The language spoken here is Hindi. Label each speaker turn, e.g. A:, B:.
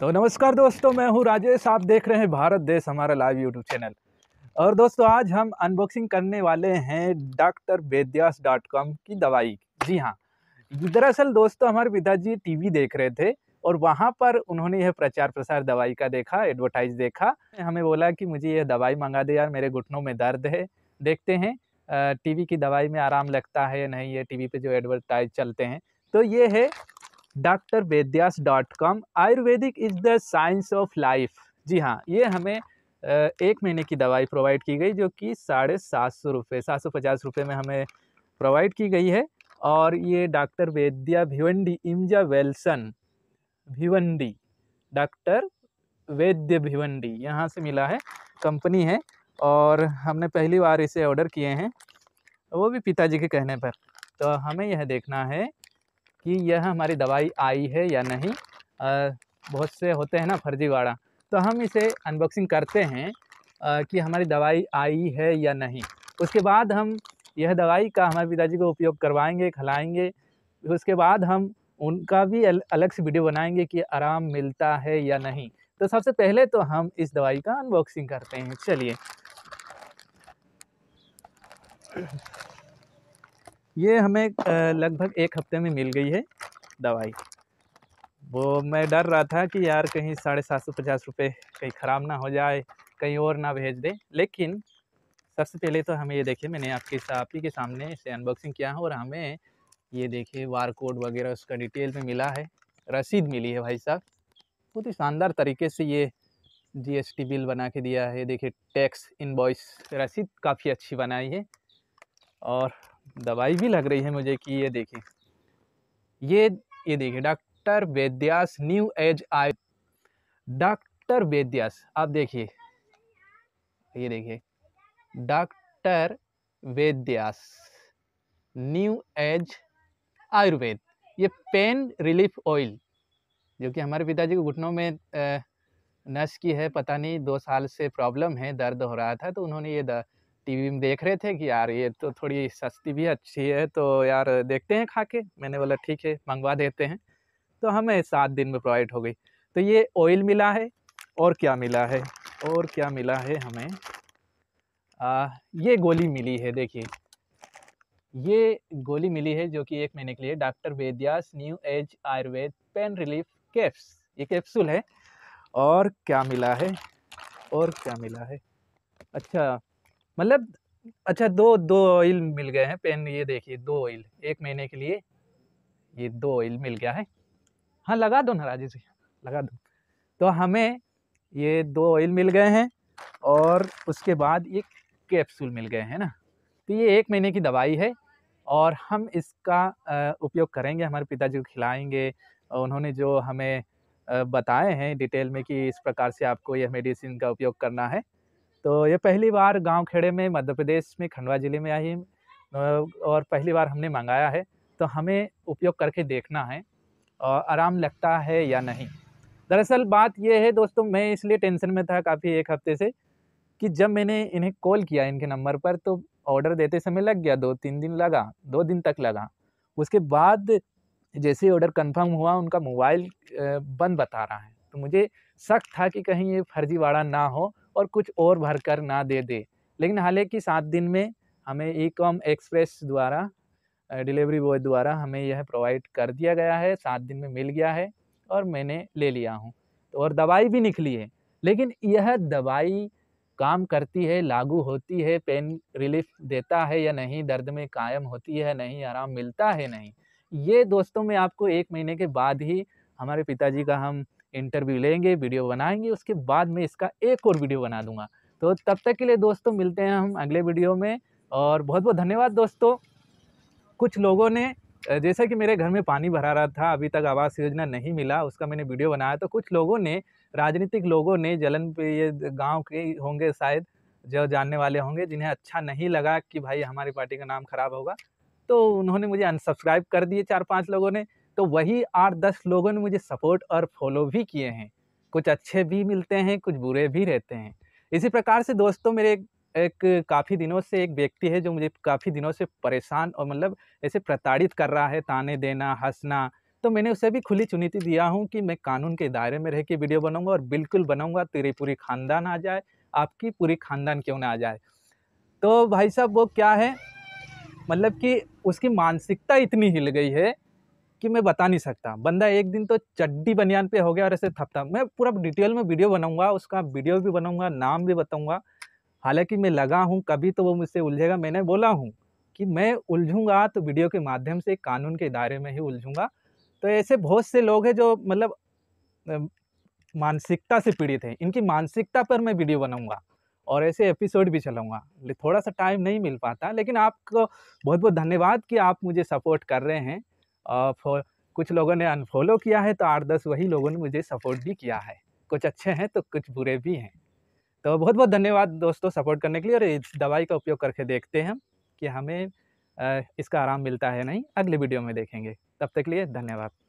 A: तो नमस्कार दोस्तों मैं हूं राजेश आप देख रहे हैं भारत देश हमारा लाइव यूट्यूब चैनल और दोस्तों आज हम अनबॉक्सिंग करने वाले हैं डॉक्टर बेद्यास डॉट कॉम की दवाई जी हाँ दरअसल दोस्तों हमारे पिताजी टीवी देख रहे थे और वहाँ पर उन्होंने यह प्रचार प्रसार दवाई का देखा एडवर्टाइज देखा हमें बोला कि मुझे यह दवाई मंगा दे यार मेरे घुटनों में दर्द है देखते हैं टीवी की दवाई में आराम लगता है नहीं ये टीवी पे जो एडवर्टाइज चलते हैं तो ये है doctor Vaidya's dot com Ayurvedic is the science of life जी हाँ ये हमें एक महीने की दवाई प्रोवाइड की गई जो कि साढ़े सात सौ रुपये सात सौ पचास रुपये में हमें प्रोवाइड की गई है और ये डॉक्टर वेद्या भिवंडी इमजा वेल्सन भिवंडी डॉक्टर वेद्य भिवंडी यहाँ से मिला है कंपनी है और हमने पहली बार इसे ऑर्डर किए हैं वो भी पिताजी के कहने पर तो हमें यह देखना है कि यह हमारी दवाई आई है या नहीं बहुत से होते हैं ना फर्जीवाड़ा तो हम इसे अनबॉक्सिंग करते हैं कि हमारी दवाई आई है या नहीं उसके बाद हम यह दवाई का हमारे पिताजी को उपयोग करवाएंगे खिलाएंगे उसके बाद हम उनका भी अलग से वीडियो बनाएंगे कि आराम मिलता है या नहीं तो सबसे पहले तो हम इस दवाई का अनबॉक्सिंग करते हैं चलिए ये हमें लगभग एक हफ्ते में मिल गई है दवाई वो मैं डर रहा था कि यार कहीं साढ़े सात सौ पचास रुपये कहीं ख़राब ना हो जाए कहीं और ना भेज दे लेकिन सबसे पहले तो हमें ये देखिए मैंने आपके आप ही के सामने इसे अनबॉक्सिंग किया है और हमें ये देखिए वार कोड वगैरह उसका डिटेल में मिला है रसीद मिली है भाई साहब बहुत ही शानदार तरीके से ये जीएसटी बिल बना के दिया है देखिए टैक्स इनवॉइस रसीद काफ़ी अच्छी बनाई है और दवाई भी लग रही है मुझे कि ये देखिए ये ये देखिए डॉक्टर वेद्यास न्यू एज आई डॉक्टर वेद्यास आप देखिए ये देखिए doctor Vaidya's new age Ayurveda ये पेन रिलीफ ऑयल जो कि हमारे पिताजी को घुटनों में नस की है पता नहीं दो साल से प्रॉब्लम है दर्द हो रहा था तो उन्होंने ये टीवी में देख रहे थे कि यार ये तो थोड़ी सस्ती भी अच्छी है तो यार देखते हैं खा के मैंने बोला ठीक है मंगवा देते हैं तो हमें सात दिन में प्रोवाइड हो गई तो ये ऑयल मिला है और क्या मिला है और क्या मिला है हमें आ, ये गोली मिली है देखिए ये गोली मिली है जो कि एक महीने के लिए doctor Vaidya's new age Ayurveda pain relief caps ये कैप्सूल है और क्या मिला है और क्या मिला है अच्छा मतलब अच्छा दो दो ऑयल मिल गए हैं पेन ये देखिए दो ऑयल एक महीने के लिए ये दो ऑयल मिल गया है हाँ लगा दो ना राजी जी लगा दो तो हमें ये दो ऑयल मिल गए हैं और उसके बाद ये कैप्सूल मिल गए हैं ना तो ये एक महीने की दवाई है और हम इसका उपयोग करेंगे हमारे पिताजी को खिलाएंगे उन्होंने जो हमें बताए हैं डिटेल में कि इस प्रकार से आपको यह मेडिसिन का उपयोग करना है तो ये पहली बार गांव खेड़े में मध्य प्रदेश में खंडवा ज़िले में आई और पहली बार हमने मंगाया है तो हमें उपयोग करके देखना है और आराम लगता है या नहीं दरअसल बात यह है दोस्तों मैं इसलिए टेंशन में था काफ़ी एक हफ्ते से कि जब मैंने इन्हें कॉल किया इनके नंबर पर तो ऑर्डर देते समय लग गया दो तीन दिन लगा दो दिन तक लगा उसके बाद जैसे ही ऑर्डर कन्फर्म हुआ उनका मोबाइल बंद बता रहा है तो मुझे शक था कि कहीं ये फर्जीवाड़ा ना हो और कुछ और भर कर ना दे दे लेकिन हालांकि सात दिन में हमें ई कॉम एक्सप्रेस द्वारा डिलीवरी बॉय द्वारा हमें यह प्रोवाइड कर दिया गया है सात दिन में मिल गया है और मैंने ले लिया हूँ तो और दवाई भी निकली है लेकिन यह दवाई काम करती है लागू होती है पेन रिलीफ देता है या नहीं दर्द में कायम होती है नहीं आराम मिलता है नहीं ये दोस्तों मैं आपको एक महीने के बाद ही हमारे पिताजी का हम इंटरव्यू लेंगे वीडियो बनाएंगे उसके बाद में इसका एक और वीडियो बना दूंगा तो तब तक के लिए दोस्तों मिलते हैं हम अगले वीडियो में और बहुत बहुत धन्यवाद दोस्तों कुछ लोगों ने जैसा कि मेरे घर में पानी भरा रहा था अभी तक आवास योजना नहीं मिला उसका मैंने वीडियो बनाया तो कुछ लोगों ने राजनीतिक लोगों ने जलन पे ये गांव के होंगे शायद जो जानने वाले होंगे जिन्हें अच्छा नहीं लगा कि भाई हमारी पार्टी का नाम खराब होगा तो उन्होंने मुझे अनसब्सक्राइब कर दिए चार पाँच लोगों ने तो वही आठ दस लोगों ने मुझे सपोर्ट और फॉलो भी किए हैं कुछ अच्छे भी मिलते हैं कुछ बुरे भी रहते हैं इसी प्रकार से दोस्तों मेरे एक, एक काफ़ी दिनों से एक व्यक्ति है जो मुझे काफ़ी दिनों से परेशान और मतलब ऐसे प्रताड़ित कर रहा है ताने देना हंसना तो मैंने उसे भी खुली चुनौती दिया हूँ कि मैं कानून के दायरे में रह के वीडियो बनाऊँगा और बिल्कुल बनाऊँगा तेरी पूरी खानदान आ जाए आपकी पूरी खानदान क्यों ना आ जाए तो भाई साहब वो क्या है मतलब कि उसकी मानसिकता इतनी हिल गई है कि मैं बता नहीं सकता बंदा एक दिन तो चड्डी बनियान पे हो गया और ऐसे थपता मैं पूरा डिटेल में वीडियो बनाऊंगा उसका वीडियो भी बनाऊंगा नाम भी बताऊंगा हालांकि मैं लगा हूँ कभी तो वो मुझसे उलझेगा मैंने बोला हूँ कि मैं उलझूंगा तो वीडियो के माध्यम से कानून के दायरे में ही उलझूंगा तो ऐसे बहुत से लोग हैं जो मतलब मानसिकता से पीड़ित हैं इनकी मानसिकता पर मैं वीडियो बनाऊंगा और ऐसे एपिसोड भी चलाऊंगा थोड़ा सा टाइम नहीं मिल पाता लेकिन आपको बहुत बहुत धन्यवाद कि आप मुझे सपोर्ट कर रहे हैं कुछ लोगों ने अनफॉलो किया है तो आठ दस वही लोगों ने मुझे सपोर्ट भी किया है कुछ अच्छे हैं तो कुछ बुरे भी हैं तो बहुत बहुत धन्यवाद दोस्तों सपोर्ट करने के लिए और इस दवाई का उपयोग करके देखते हैं कि हमें इसका आराम मिलता है नहीं अगले वीडियो में देखेंगे तब तक के लिए धन्यवाद